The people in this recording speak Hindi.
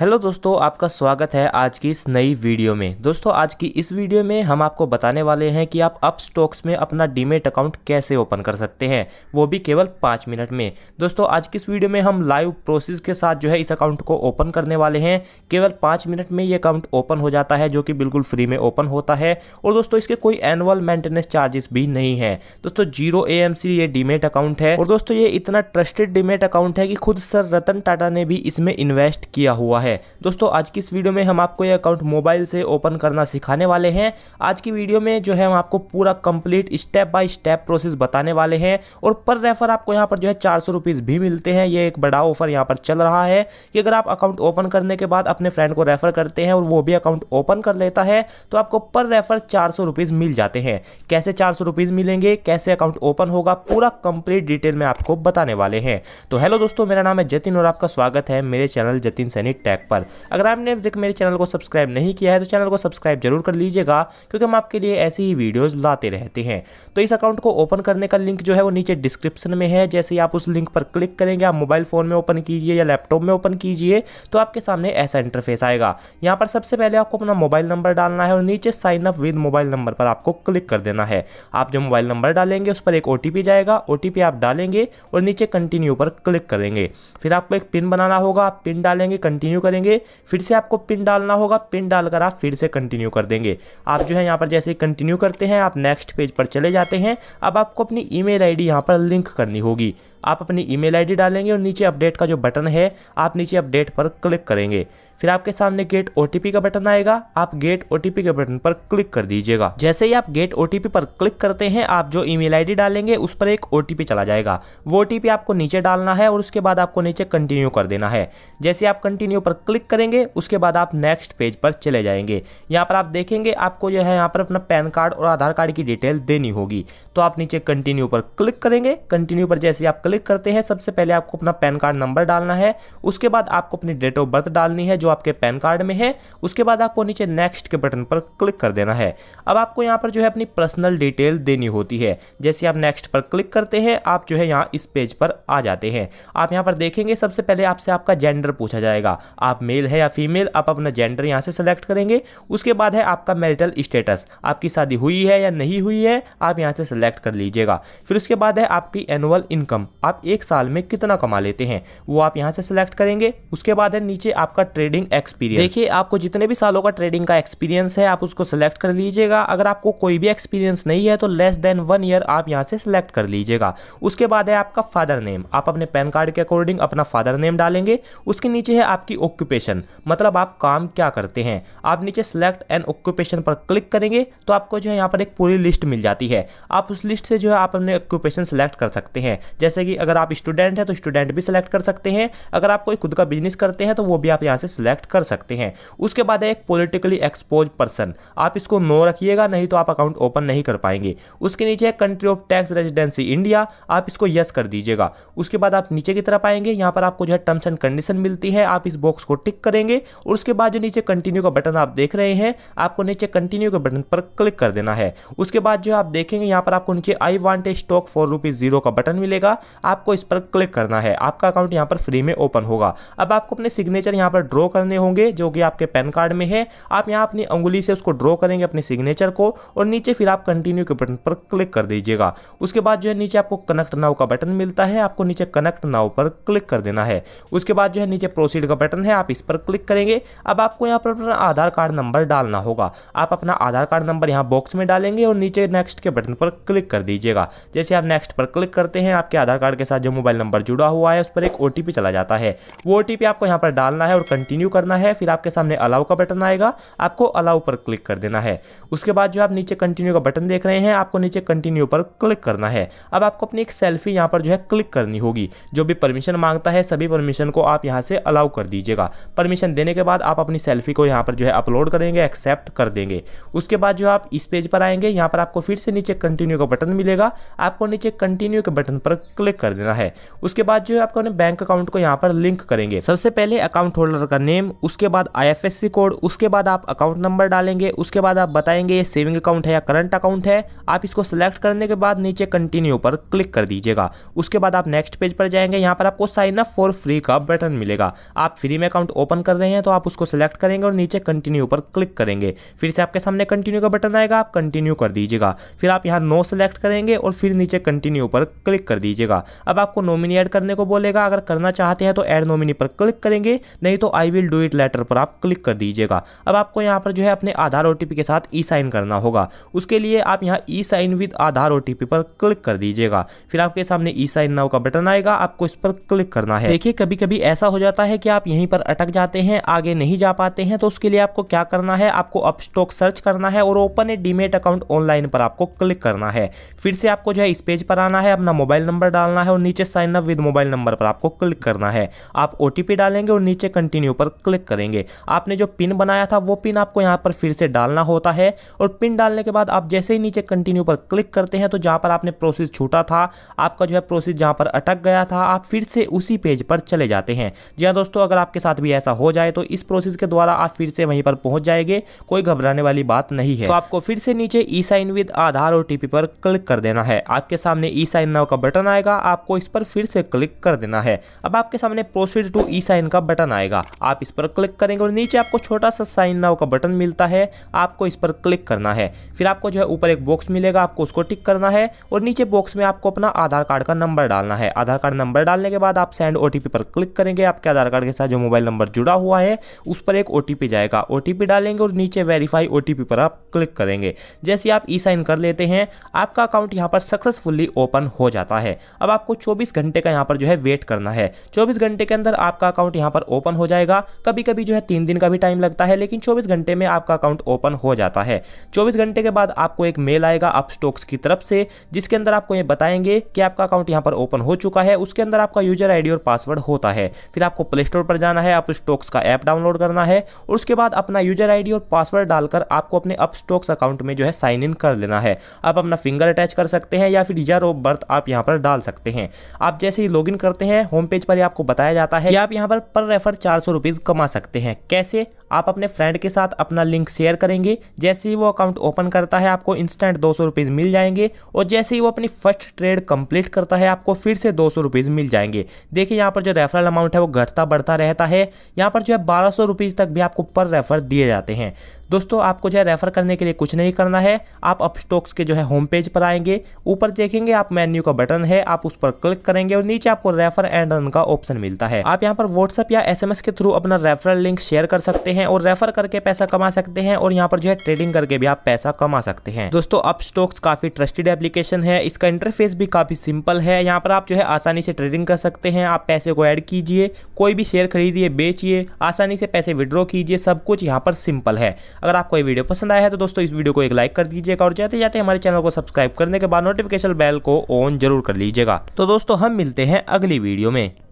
हेलो दोस्तों आपका स्वागत है आज की इस नई वीडियो में दोस्तों आज की इस वीडियो में हम आपको बताने वाले हैं कि आप अप स्टॉक्स में अपना डीमेट अकाउंट कैसे ओपन कर सकते हैं वो भी केवल पाँच मिनट में दोस्तों आज की इस वीडियो में हम लाइव प्रोसेस के साथ जो है इस अकाउंट को ओपन करने वाले हैं केवल पाँच मिनट में ये अकाउंट ओपन हो जाता है जो कि बिल्कुल फ्री में ओपन होता है और दोस्तों इसके कोई एनुअल मेंटेनेंस चार्जेस भी नहीं है दोस्तों जीरो ए ये डीमेट अकाउंट है और दोस्तों ये इतना ट्रस्टेड डीमेट अकाउंट है कि खुद सर रतन टाटा ने भी इसमें इन्वेस्ट किया हुआ है है दोस्तों आज की इस वीडियो में हम आपको ये अकाउंट मोबाइल से ओपन करना सिखाने वाले हैं आज की वीडियो में जो है हम आपको पूरा complete step by step process बताने वाले हैं और पर रेफर आपको यहाँ पर जो है चार सौ भी मिलते हैं ये एक बड़ा ऑफर यहाँ पर चल रहा है कि अगर आप अकाउंट ओपन करने के बाद अपने फ्रेंड को रेफर करते हैं और वो भी अकाउंट ओपन कर लेता है तो आपको पर रेफर चार सौ मिल जाते हैं कैसे चार सौ मिलेंगे कैसे अकाउंट ओपन होगा पूरा कंप्लीट डिटेल में आपको बताने वाले हैं तो हेलो दोस्तों मेरा नाम है जतिन और आपका स्वागत है मेरे चैनल जतिन सैनिक टैग बैक पर अगर आपने देख मेरे चैनल को सब्सक्राइब नहीं किया है तो चैनल को सब्सक्राइब जरूर कर लीजिएगा क्योंकि हम आपके लिए ऐसी ही वीडियोज़ लाते रहते हैं तो इस अकाउंट को ओपन करने का लिंक जो है वो नीचे डिस्क्रिप्शन में है जैसे ही आप उस लिंक पर क्लिक करेंगे आप मोबाइल फ़ोन में ओपन कीजिए या लैपटॉप में ओपन कीजिए तो आपके सामने ऐसा इंटरफेस आएगा यहाँ पर सबसे पहले आपको अपना मोबाइल नंबर डालना है और नीचे sign up with mobile number पर आपको क्लिक कर देना है आप जो मोबाइल नंबर डालेंगे उस पर एक ओ जाएगा ओ आप डालेंगे और नीचे कंटिन्यू पर क्लिक करेंगे फिर आपको एक पिन बनाना होगा आप पिन डालेंगे कंटिन्यू करेंगे फिर से आपको पिन डालना होगा पिन डालकर आप फिर से कंटिन्यू कर देंगे आप जो है यहाँ पर जैसे कंटिन्यू करते हैं आप नेक्स्ट पेज पर चले जाते हैं अब आपको अपनी ईमेल आईडी यहाँ पर लिंक करनी होगी आप अपनी ईमेल आईडी डालेंगे और नीचे अपडेट का जो बटन है आप नीचे अपडेट पर क्लिक करेंगे फिर आपके सामने गेट ओटीपी का बटन आएगा आप गेट ओटीपी के बटन पर क्लिक कर दीजिएगा जैसे ही आप गेट ओटीपी पर क्लिक करते हैं आप जो ईमेल आईडी डालेंगे उस पर एक ओटीपी चला जाएगा वो ओटीपी आपको नीचे डालना है और उसके बाद आपको नीचे कंटिन्यू कर देना है जैसे आप कंटिन्यू पर क्लिक करेंगे उसके बाद आप नेक्स्ट पेज पर चले जाएंगे यहाँ पर आप देखेंगे आपको जो है यहाँ पर अपना पैन कार्ड और आधार कार्ड की डिटेल देनी होगी तो आप नीचे कंटिन्यू पर क्लिक करेंगे कंटिन्यू पर जैसे आप क्लिक क्लिक करते हैं सबसे पहले आपको अपना पैन कार्ड नंबर डालना है उसके बाद आपको अपनी डेट ऑफ बर्थ डालनी है जो आपके पैन कार्ड में है उसके बाद आपको नीचे नेक्स्ट के बटन पर क्लिक कर देना है अब आपको यहाँ पर जो है अपनी पर्सनल डिटेल देनी होती है जैसे आप नेक्स्ट पर क्लिक करते हैं आप जो है यहाँ इस पेज पर आ जाते हैं आप यहाँ पर देखेंगे सबसे पहले आपसे आपका जेंडर पूछा जाएगा आप मेल है या फीमेल आप अपना जेंडर यहाँ से सेलेक्ट करेंगे उसके बाद है आपका मेरिटल स्टेटस आपकी शादी हुई है या नहीं हुई है आप यहाँ से सिलेक्ट कर लीजिएगा फिर उसके बाद है आपकी एनुअल इनकम आप एक साल में कितना कमा लेते हैं वो आप यहाँ से सिलेक्ट करेंगे उसके बाद है नीचे आपका ट्रेडिंग एक्सपीरियंस देखिए आपको जितने भी सालों का ट्रेडिंग का एक्सपीरियंस है आप उसको सिलेक्ट कर लीजिएगा अगर आपको कोई भी एक्सपीरियंस नहीं है तो लेस देन वन ईयर आप यहाँ से सिलेक्ट कर लीजिएगा उसके बाद है आपका फादर नेम आप अपने पैन कार्ड के अकॉर्डिंग अपना फादर नेम डालेंगे उसके नीचे है आपकी ऑक्यूपेशन मतलब आप काम क्या करते हैं आप नीचे सेलेक्ट एंड ऑक्यूपेशन पर क्लिक करेंगे तो आपको जो है यहाँ पर एक पूरी लिस्ट मिल जाती है आप उस लिस्ट से जो है आप अपने ऑक्यूपेशन सेलेक्ट कर सकते हैं जैसे कि कि अगर आप स्टूडेंट हैं तो स्टूडेंट भी सिलेक्ट कर सकते हैं अगर आप कोई खुद का बिजनेस करते हैं तो वो भी आप यहाँ से सिलेक्ट कर सकते हैं उसके बाद है एक पोलिटिकली एक्सपोज पर्सन आप इसको नो रखिएगा नहीं तो आप अकाउंट ओपन नहीं कर पाएंगे उसके नीचे है country of tax residency India आप इसको यस कर दीजिएगा उसके बाद आप नीचे की तरफ आएंगे यहाँ पर आपको जो है टर्म्स एंड कंडीशन मिलती है आप इस बॉक्स को टिक करेंगे और उसके बाद जो नीचे कंटिन्यू का बटन आप देख रहे हैं आपको नीचे कंटिन्यू के बटन पर क्लिक कर देना है उसके बाद जो आप देखेंगे यहाँ पर आपको नीचे I want a stock for rupees zero का बटन मिलेगा आपको इस पर क्लिक करना है आपका अकाउंट यहाँ पर फ्री में ओपन होगा अब आपको अपने सिग्नेचर यहाँ पर ड्रॉ करने होंगे जो कि आपके पैन कार्ड में है आप यहाँ अपनी उंगली से उसको ड्रॉ करेंगे अपने सिग्नेचर को और नीचे फिर आप कंटिन्यू के बटन पर क्लिक कर दीजिएगा उसके बाद जो है नीचे आपको कनेक्ट नाव का बटन मिलता है आपको नीचे कनेक्ट नाव पर क्लिक कर देना है उसके बाद जो है नीचे प्रोसीड का बटन है आप इस पर क्लिक करेंगे अब आपको यहाँ पर अपना आधार कार्ड नंबर डालना होगा आप अपना आधार कार्ड नंबर यहाँ बॉक्स में डालेंगे और नीचे नेक्स्ट के बटन पर क्लिक कर दीजिएगा जैसे आप नेक्स्ट पर क्लिक करते हैं आपके आधार कार्ड के साथ जो मोबाइल नंबर जुड़ा हुआ है उस पर एक ओ चला जाता है वो ओ आपको यहाँ पर डालना है और कंटिन्यू करना है फिर आपके सामने अलाउ का बटन आएगा आपको अलाउ पर क्लिक कर देना है उसके बाद जो आप नीचे कंटिन्यू का बटन देख रहे हैं आपको नीचे कंटिन्यू पर क्लिक करना है अब आपको अपनी एक सेल्फी यहाँ पर जो है क्लिक करनी होगी जो भी परमिशन मांगता है सभी परमिशन को आप यहाँ से अलाउ कर दीजिएगा परमिशन देने के बाद आप अपनी सेल्फी को यहाँ पर जो है अपलोड करेंगे एक्सेप्ट कर देंगे उसके बाद जो आप इस पेज पर आएंगे यहाँ पर आपको फिर से नीचे कंटिन्यू का बटन मिलेगा आपको नीचे कंटिन्यू के बटन पर क्लिक कर देना है उसके बाद जो है आपको बैंक अकाउंट को यहाँ पर लिंक करेंगे सबसे पहले अकाउंट होल्डर का नेम उसके बाद आई कोड उसके बाद आप अकाउंट नंबर डालेंगे उसके बाद आप बताएंगे ये सेविंग अकाउंट है या करंट अकाउंट है आप इसको सिलेक्ट करने के बाद नीचे कंटिन्यू पर क्लिक कर दीजिएगा उसके बाद आप नेक्स्ट पेज पर जाएंगे यहाँ पर आपको साइन अप फॉर फ्री का बटन मिलेगा आप फ्री में अकाउंट ओपन कर रहे हैं तो आप उसको सिलेक्ट करेंगे और नीचे कंटिन्यू पर क्लिक करेंगे फिर से आपके सामने कंटिन्यू का बटन आएगा आप कंटिन्यू कर दीजिएगा फिर आप यहाँ नो सेलेक्ट करेंगे और फिर नीचे कंटिन्यू पर क्लिक कर दीजिएगा अब आपको नॉमिनी ऐड करने को बोलेगा अगर करना चाहते हैं तो ऐड नॉमिनी पर क्लिक करेंगे नहीं तो I will do it later पर आप क्लिक कर दीजिएगा अब आपको यहाँ पर जो है अपने आधार ओ के साथ ई साइन करना होगा उसके लिए आप यहाँ ई साइन विद आधार ओ पर क्लिक कर दीजिएगा फिर आपके सामने ई साइन नाव का बटन आएगा आपको इस पर क्लिक करना है देखिए कभी कभी ऐसा हो जाता है कि आप यहीं पर अटक जाते हैं आगे नहीं जा पाते हैं तो उसके लिए आपको क्या करना है आपको अपस्टॉक सर्च करना है और open a demat account online पर आपको क्लिक करना है फिर से आपको जो है इस पेज पर आना है अपना मोबाइल नंबर डालना डालना है और नीचे sign up with mobile number पर आपको क्लिक करना है आप ओ डालेंगे और नीचे कंटिन्यू पर क्लिक करेंगे आपने जो पिन बनाया था वो पिन आपको यहाँ पर फिर से डालना होता है और पिन डालने के बाद आप जैसे ही नीचे कंटिन्यू पर क्लिक करते हैं तो जहाँ पर आपने प्रोसेस छूटा था आपका जो है प्रोसेस जहाँ पर अटक गया था आप फिर से उसी पेज पर चले जाते हैं जी हाँ दोस्तों अगर आपके साथ भी ऐसा हो जाए तो इस प्रोसेस के द्वारा आप फिर से वहीं पर पहुंच जाएंगे कोई घबराने वाली बात नहीं है तो आपको फिर से नीचे ई साइन विद आधार ओ पर क्लिक कर देना है आपके सामने ई साइन नाव का बटन आएगा आपको इस पर फिर से क्लिक कर देना है अब आपके सामने प्रोसीड टू ई साइन का बटन आएगा आप इस पर क्लिक करेंगे और नीचे आपको छोटा सा साइन नाव का बटन मिलता है आपको इस पर क्लिक करना है फिर आपको जो है ऊपर एक बॉक्स मिलेगा आपको उसको टिक करना है और नीचे बॉक्स में आपको अपना आधार कार्ड का नंबर डालना है आधार कार्ड नंबर डालने के बाद आप सेंड ओ पर क्लिक करेंगे आपके आधार कार्ड के साथ जो मोबाइल नंबर जुड़ा हुआ है उस पर एक ओ जाएगा ओ डालेंगे और नीचे वेरीफाई ओ पर आप क्लिक करेंगे जैसे आप ई साइन कर लेते हैं आपका अकाउंट यहाँ पर सक्सेसफुली ओपन हो जाता है अब आपको 24 घंटे का यहाँ पर जो है वेट करना है 24 घंटे के अंदर आपका अकाउंट यहाँ पर ओपन हो जाएगा कभी कभी जो है तीन दिन का भी टाइम लगता है लेकिन चौबीस घंटे में आपका अकाउंट ओपन हो जाता है चौबीस घंटे के बाद आपको एक मेल आएगा अप स्टॉक्स की तरफ से जिसके अंदर आपको ये बताएंगे कि आपका अकाउंट यहाँ पर ओपन हो चुका है उसके अंदर आपका यूजर आई और पासवर्ड होता है फिर आपको प्ले स्टोर पर जाना है आप स्टॉक्स का ऐप डाउनलोड करना है और उसके बाद अपना यूजर आई और पासवर्ड डालकर आपको अपने अप स्टॉक्स अकाउंट में जो है साइन इन कर लेना है आप अपना फिंगर अटैच कर सकते हैं या फिर यार ऑफ बर्थ आप यहाँ पर डाल सकते हैं सकते हैं आप जैसे ही लॉग करते हैं होम पेज पर आपको बताया जाता है कि आप यहाँ पर पर रेफर चार सौ कमा सकते हैं कैसे आप अपने फ्रेंड के साथ अपना लिंक शेयर करेंगे जैसे ही वो अकाउंट ओपन करता है आपको इंस्टेंट दो सौ मिल जाएंगे और जैसे ही वो अपनी फर्स्ट ट्रेड कंप्लीट करता है आपको फिर से दो सौ मिल जाएंगे देखिए यहाँ पर जो रेफरल अमाउंट है वो घटता बढ़ता रहता है यहाँ पर जो है बारह सौ तक भी आपको पर रेफर दिए जाते हैं दोस्तों आपको जो है रेफर करने के लिए कुछ नहीं करना है आप अपस्टॉक्स के जो है होम पेज पर आएंगे ऊपर देखेंगे आप मेन्यू का बटन है आप उस पर क्लिक करेंगे और नीचे आपको रेफर एंड रन का ऑप्शन मिलता है आप यहाँ पर व्हाट्सअप या एस के थ्रू अपना रेफरल लिंक शेयर कर सकते हैं और रेफर करके पैसा कमा सकते हैं और यहाँ पर जो है ट्रेडिंग करके भी आप पैसा कमा सकते हैं दोस्तों अप काफी ट्रस्टेड एप्लीकेशन है इसका इंटरफेस भी काफी सिंपल है यहाँ पर आप जो है आसानी से ट्रेडिंग कर सकते हैं आप पैसे को ऐड कीजिए कोई भी शेयर खरीदिए बेचिए आसानी से पैसे विड्रॉ कीजिए सब कुछ यहाँ पर सिंपल है अगर आपको ये वीडियो पसंद आया है तो दोस्तों इस वीडियो को एक लाइक कर दीजिएगा और जाते जाते हमारे चैनल को सब्सक्राइब करने के बाद नोटिफिकेशन बेल को ऑन जरूर कर लीजिएगा तो दोस्तों हम मिलते हैं अगली वीडियो में